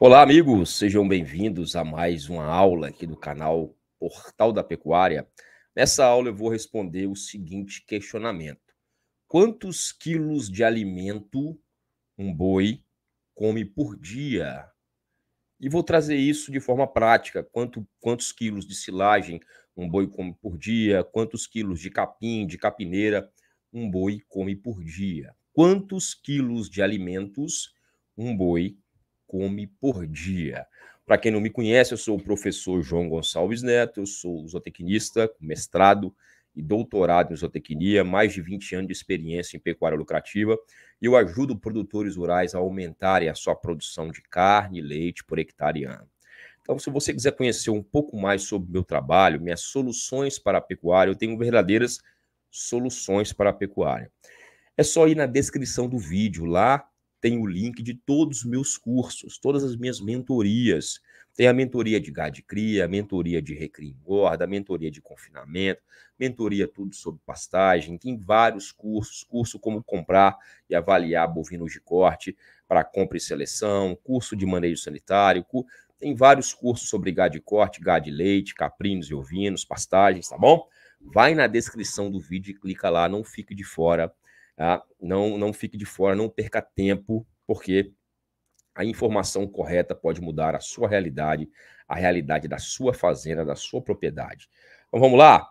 Olá, amigos, sejam bem-vindos a mais uma aula aqui do canal Portal da Pecuária. Nessa aula eu vou responder o seguinte questionamento: Quantos quilos de alimento um boi come por dia? E vou trazer isso de forma prática: quanto, quantos quilos de silagem um boi come por dia? Quantos quilos de capim, de capineira um boi come por dia? Quantos quilos de alimentos um boi come por dia. Para quem não me conhece, eu sou o professor João Gonçalves Neto, eu sou zootecnista, mestrado e doutorado em zootecnia, mais de 20 anos de experiência em pecuária lucrativa, e eu ajudo produtores rurais a aumentarem a sua produção de carne e leite por hectare ano. Então, se você quiser conhecer um pouco mais sobre o meu trabalho, minhas soluções para a pecuária, eu tenho verdadeiras soluções para a pecuária. É só ir na descrição do vídeo, lá tem o link de todos os meus cursos, todas as minhas mentorias. Tem a mentoria de gado de cria, a mentoria de recria engorda, a mentoria de confinamento, mentoria tudo sobre pastagem. Tem vários cursos, curso como comprar e avaliar bovinos de corte para compra e seleção, curso de manejo sanitário, tem vários cursos sobre gado de corte, gado de leite, caprinos e ovinos, pastagens, tá bom? Vai na descrição do vídeo e clica lá, não fique de fora ah, não, não fique de fora, não perca tempo, porque a informação correta pode mudar a sua realidade, a realidade da sua fazenda, da sua propriedade. Então vamos lá?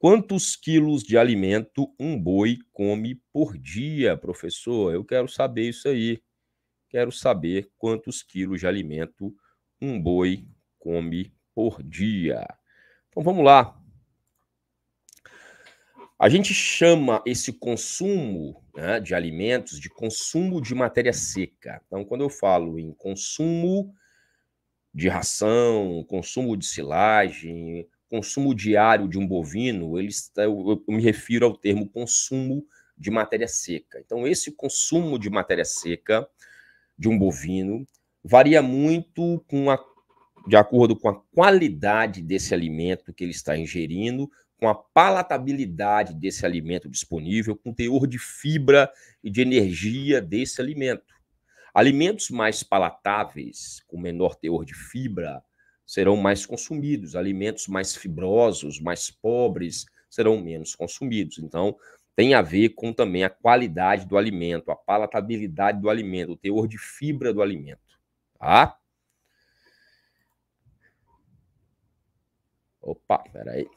Quantos quilos de alimento um boi come por dia, professor? Eu quero saber isso aí. Quero saber quantos quilos de alimento um boi come por dia. Então vamos lá. A gente chama esse consumo né, de alimentos de consumo de matéria seca. Então, quando eu falo em consumo de ração, consumo de silagem, consumo diário de um bovino, ele está, eu, eu me refiro ao termo consumo de matéria seca. Então, esse consumo de matéria seca de um bovino varia muito com a, de acordo com a qualidade desse alimento que ele está ingerindo, com a palatabilidade desse alimento disponível, com o teor de fibra e de energia desse alimento. Alimentos mais palatáveis, com menor teor de fibra, serão mais consumidos. Alimentos mais fibrosos, mais pobres, serão menos consumidos. Então, tem a ver com também a qualidade do alimento, a palatabilidade do alimento, o teor de fibra do alimento. Tá? Opa, peraí.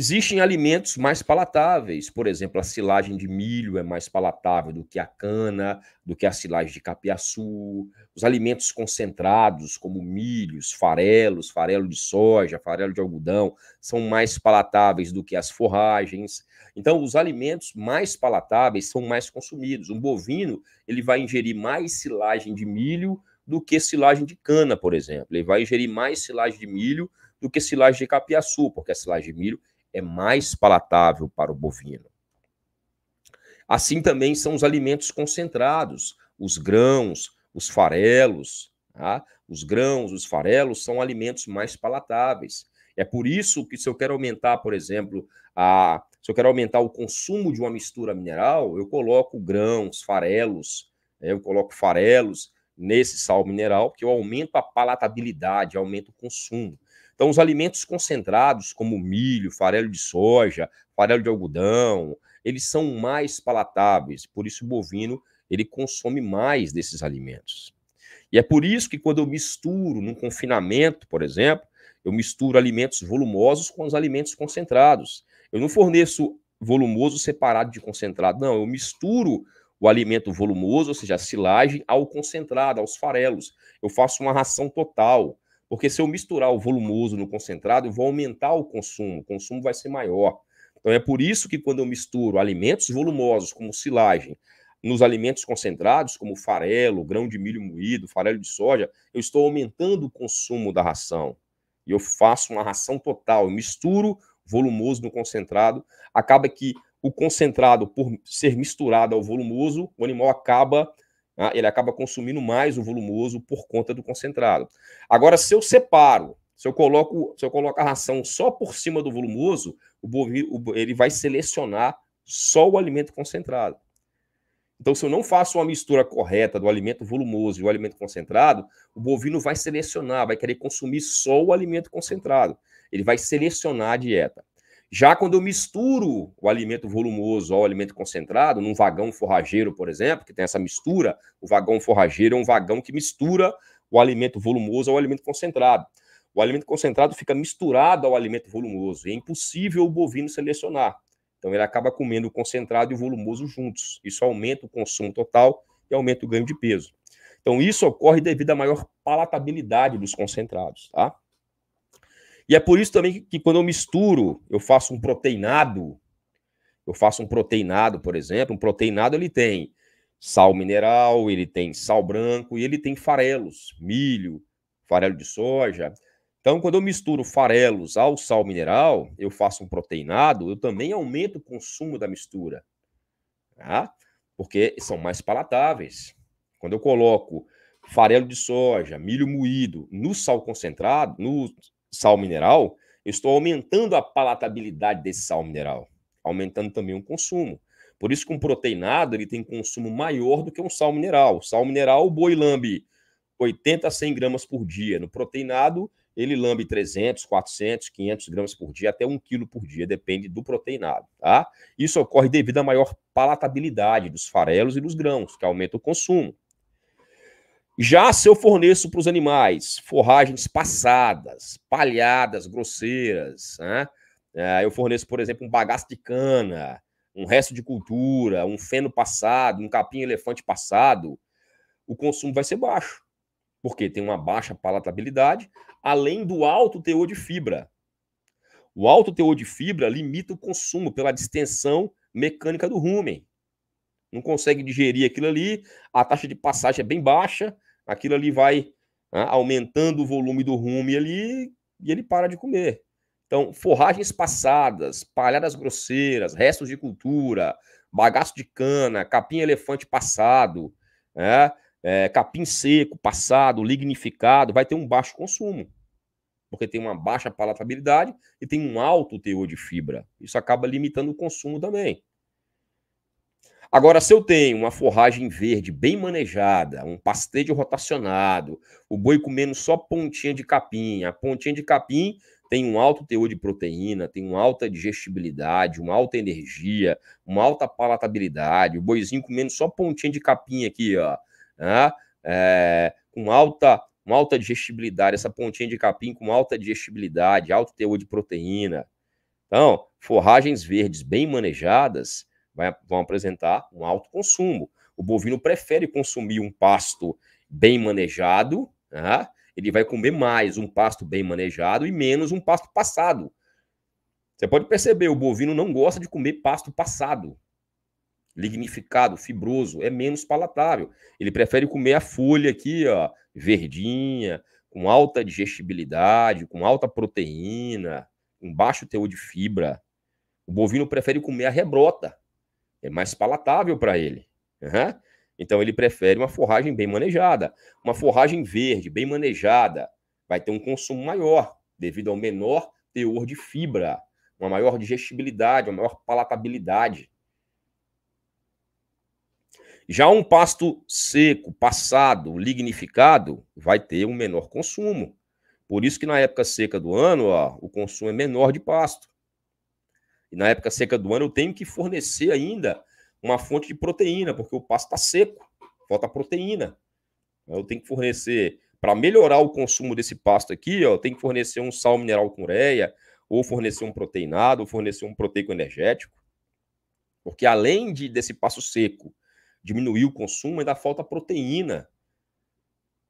Existem alimentos mais palatáveis, por exemplo, a silagem de milho é mais palatável do que a cana, do que a silagem de capiaçu. Os alimentos concentrados, como milhos, farelos, farelo de soja, farelo de algodão, são mais palatáveis do que as forragens. Então, os alimentos mais palatáveis são mais consumidos. Um bovino, ele vai ingerir mais silagem de milho do que silagem de cana, por exemplo. Ele vai ingerir mais silagem de milho do que silagem de capiaçu, porque a silagem de milho é mais palatável para o bovino. Assim também são os alimentos concentrados, os grãos, os farelos. Tá? Os grãos, os farelos são alimentos mais palatáveis. É por isso que, se eu quero aumentar, por exemplo, a, se eu quero aumentar o consumo de uma mistura mineral, eu coloco grãos, farelos, né? eu coloco farelos, nesse sal mineral, que eu aumento a palatabilidade, aumento o consumo. Então, os alimentos concentrados, como milho, farelo de soja, farelo de algodão, eles são mais palatáveis, por isso o bovino ele consome mais desses alimentos. E é por isso que quando eu misturo num confinamento, por exemplo, eu misturo alimentos volumosos com os alimentos concentrados. Eu não forneço volumoso separado de concentrado, não, eu misturo o alimento volumoso, ou seja, a silagem, ao concentrado, aos farelos. Eu faço uma ração total, porque se eu misturar o volumoso no concentrado, eu vou aumentar o consumo, o consumo vai ser maior. Então é por isso que quando eu misturo alimentos volumosos, como silagem, nos alimentos concentrados, como farelo, grão de milho moído, farelo de soja, eu estou aumentando o consumo da ração. E eu faço uma ração total, misturo volumoso no concentrado, acaba que o concentrado, por ser misturado ao volumoso, o animal acaba né, ele acaba consumindo mais o volumoso por conta do concentrado. Agora, se eu separo, se eu coloco, se eu coloco a ração só por cima do volumoso, o bovino, ele vai selecionar só o alimento concentrado. Então, se eu não faço uma mistura correta do alimento volumoso e o alimento concentrado, o bovino vai selecionar, vai querer consumir só o alimento concentrado. Ele vai selecionar a dieta. Já quando eu misturo o alimento volumoso ao alimento concentrado, num vagão forrageiro, por exemplo, que tem essa mistura, o vagão forrageiro é um vagão que mistura o alimento volumoso ao alimento concentrado. O alimento concentrado fica misturado ao alimento volumoso e é impossível o bovino selecionar. Então ele acaba comendo o concentrado e o volumoso juntos. Isso aumenta o consumo total e aumenta o ganho de peso. Então isso ocorre devido à maior palatabilidade dos concentrados, tá? E é por isso também que, que quando eu misturo, eu faço um proteinado, eu faço um proteinado, por exemplo, um proteinado ele tem sal mineral, ele tem sal branco e ele tem farelos, milho, farelo de soja. Então, quando eu misturo farelos ao sal mineral, eu faço um proteinado, eu também aumento o consumo da mistura, tá? porque são mais palatáveis. Quando eu coloco farelo de soja, milho moído no sal concentrado, no sal mineral, eu estou aumentando a palatabilidade desse sal mineral, aumentando também o consumo. Por isso que um proteinado ele tem consumo maior do que um sal mineral. O sal mineral, o boi lambe 80 a 100 gramas por dia. No proteinado, ele lambe 300, 400, 500 gramas por dia, até 1 quilo por dia, depende do proteinado, tá? Isso ocorre devido à maior palatabilidade dos farelos e dos grãos, que aumenta o consumo. Já se eu forneço para os animais forragens passadas, palhadas, grosseiras, né? É, eu forneço, por exemplo, um bagaço de cana, um resto de cultura, um feno passado, um capim-elefante passado, o consumo vai ser baixo, porque tem uma baixa palatabilidade, além do alto teor de fibra. O alto teor de fibra limita o consumo pela distensão mecânica do rumen. Não consegue digerir aquilo ali, a taxa de passagem é bem baixa, aquilo ali vai né, aumentando o volume do rumo e ele, e ele para de comer. Então, forragens passadas, palhadas grosseiras, restos de cultura, bagaço de cana, capim elefante passado, né, é, capim seco passado, lignificado, vai ter um baixo consumo porque tem uma baixa palatabilidade e tem um alto teor de fibra. Isso acaba limitando o consumo também. Agora, se eu tenho uma forragem verde bem manejada, um pastejo rotacionado, o boi comendo só pontinha de capim, a pontinha de capim tem um alto teor de proteína, tem uma alta digestibilidade, uma alta energia, uma alta palatabilidade, o boizinho comendo só pontinha de capim aqui, ó, né? é, com alta, uma alta digestibilidade, essa pontinha de capim com alta digestibilidade, alto teor de proteína. Então, forragens verdes bem manejadas vai, vão apresentar um alto consumo. O bovino prefere consumir um pasto bem manejado, né? ele vai comer mais um pasto bem manejado e menos um pasto passado. Você pode perceber, o bovino não gosta de comer pasto passado, lignificado, fibroso, é menos palatável. Ele prefere comer a folha aqui, ó, verdinha, com alta digestibilidade, com alta proteína, com baixo teor de fibra. O bovino prefere comer a rebrota, é mais palatável para ele. Uhum. Então ele prefere uma forragem bem manejada. Uma forragem verde, bem manejada, vai ter um consumo maior, devido ao menor teor de fibra, uma maior digestibilidade, uma maior palatabilidade. Já um pasto seco, passado, lignificado, vai ter um menor consumo. Por isso que na época seca do ano, ó, o consumo é menor de pasto. E na época seca do ano eu tenho que fornecer ainda uma fonte de proteína, porque o pasto está seco, falta proteína. Eu tenho que fornecer, para melhorar o consumo desse pasto aqui, ó, eu tenho que fornecer um sal mineral com ureia, ou fornecer um proteinado, ou fornecer um proteico energético. Porque além de desse passo seco diminuir o consumo, ainda falta proteína.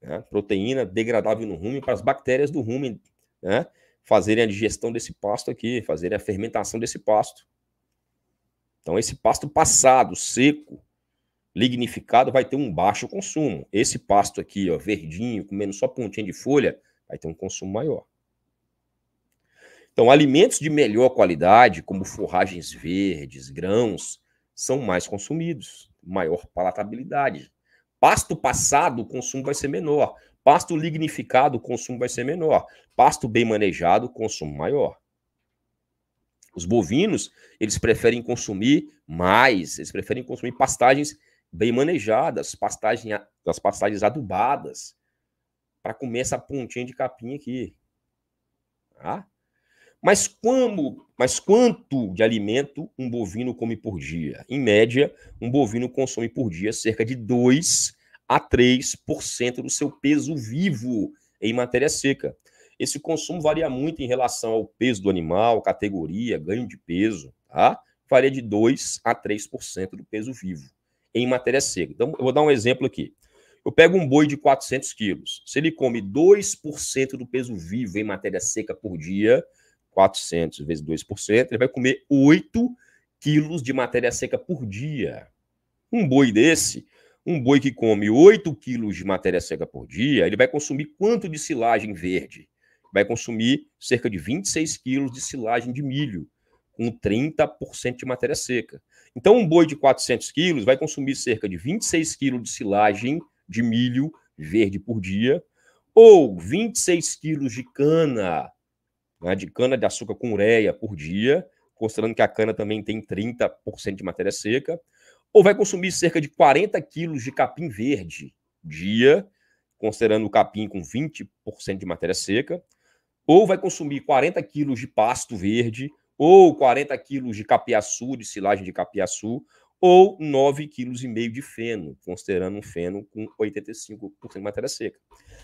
Né? Proteína degradável no rumen para as bactérias do rumen. Né? fazerem a digestão desse pasto aqui, fazerem a fermentação desse pasto. Então, esse pasto passado, seco, lignificado, vai ter um baixo consumo. Esse pasto aqui, ó, verdinho, comendo só pontinha de folha, vai ter um consumo maior. Então, alimentos de melhor qualidade, como forragens verdes, grãos, são mais consumidos, maior palatabilidade. Pasto passado, o consumo vai ser menor. Pasto lignificado, o consumo vai ser menor. Pasto bem manejado, o consumo maior. Os bovinos, eles preferem consumir mais, eles preferem consumir pastagens bem manejadas, pastagem, as pastagens adubadas, para comer essa pontinha de capim aqui. Tá? Mas, como, mas quanto de alimento um bovino come por dia? Em média, um bovino consome por dia cerca de 2 a 3% do seu peso vivo em matéria seca. Esse consumo varia muito em relação ao peso do animal, categoria, ganho de peso, tá? Varia de 2 a 3% do peso vivo em matéria seca. Então, eu vou dar um exemplo aqui. Eu pego um boi de 400 quilos. Se ele come 2% do peso vivo em matéria seca por dia, 400 vezes 2%, ele vai comer 8 quilos de matéria seca por dia. Um boi desse um boi que come 8 quilos de matéria seca por dia, ele vai consumir quanto de silagem verde? Vai consumir cerca de 26 quilos de silagem de milho, com 30% de matéria seca. Então, um boi de 400 quilos vai consumir cerca de 26 quilos de silagem de milho verde por dia, ou 26 quilos de cana, né, de cana de açúcar com ureia por dia, considerando que a cana também tem 30% de matéria seca, ou vai consumir cerca de 40 quilos de capim verde dia, considerando o capim com 20% de matéria seca, ou vai consumir 40 quilos de pasto verde, ou 40 quilos de capiaçu, de silagem de capiaçu, ou 9,5 kg de feno, considerando um feno com 85% de matéria seca.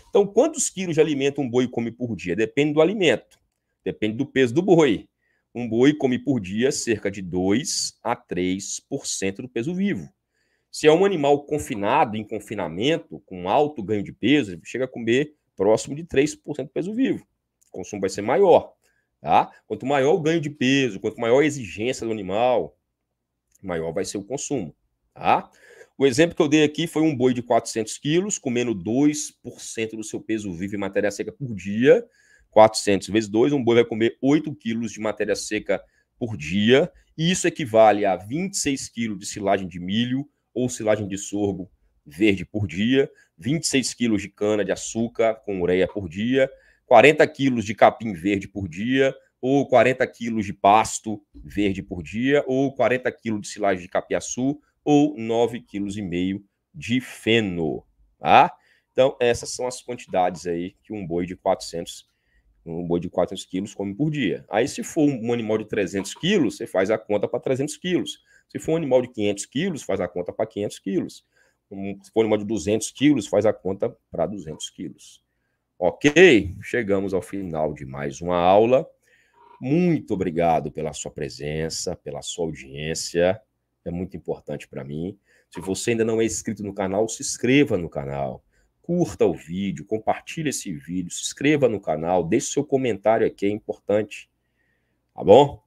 Então, quantos quilos de alimento um boi come por dia? Depende do alimento, depende do peso do boi, um boi come por dia cerca de 2 a 3% do peso vivo. Se é um animal confinado, em confinamento, com alto ganho de peso, ele chega a comer próximo de 3% do peso vivo. O consumo vai ser maior. Tá? Quanto maior o ganho de peso, quanto maior a exigência do animal, maior vai ser o consumo. Tá? O exemplo que eu dei aqui foi um boi de 400 quilos, comendo 2% do seu peso vivo em matéria seca por dia, 400 vezes 2, um boi vai comer 8 quilos de matéria seca por dia, e isso equivale a 26 quilos de silagem de milho ou silagem de sorgo verde por dia, 26 quilos de cana de açúcar com ureia por dia, 40 quilos de capim verde por dia, ou 40 quilos de pasto verde por dia, ou 40 quilos de silagem de capiaçu, ou 9,5 quilos de feno, tá? Então, essas são as quantidades aí que um boi de 400 um boi de 400 quilos come por dia. Aí, se for um animal de 300 quilos, você faz a conta para 300 quilos. Se for um animal de 500 quilos, faz a conta para 500 quilos. Se for um animal de 200 quilos, faz a conta para 200 quilos. Ok? Chegamos ao final de mais uma aula. Muito obrigado pela sua presença, pela sua audiência. É muito importante para mim. Se você ainda não é inscrito no canal, se inscreva no canal curta o vídeo, compartilhe esse vídeo, se inscreva no canal, deixe seu comentário aqui, é importante. Tá bom?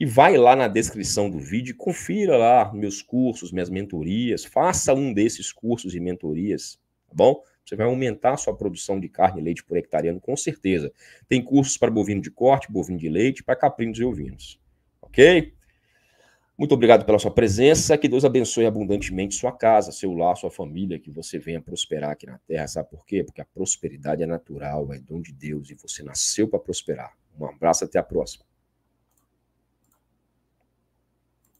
E vai lá na descrição do vídeo, confira lá meus cursos, minhas mentorias, faça um desses cursos e mentorias, tá bom? Você vai aumentar a sua produção de carne e leite por hectareano, com certeza. Tem cursos para bovino de corte, bovino de leite, para caprinos e ovinos. Ok? Muito obrigado pela sua presença. Que Deus abençoe abundantemente sua casa, seu lar, sua família, que você venha prosperar aqui na terra. Sabe por quê? Porque a prosperidade é natural, é dom de Deus e você nasceu para prosperar. Um abraço, até a próxima.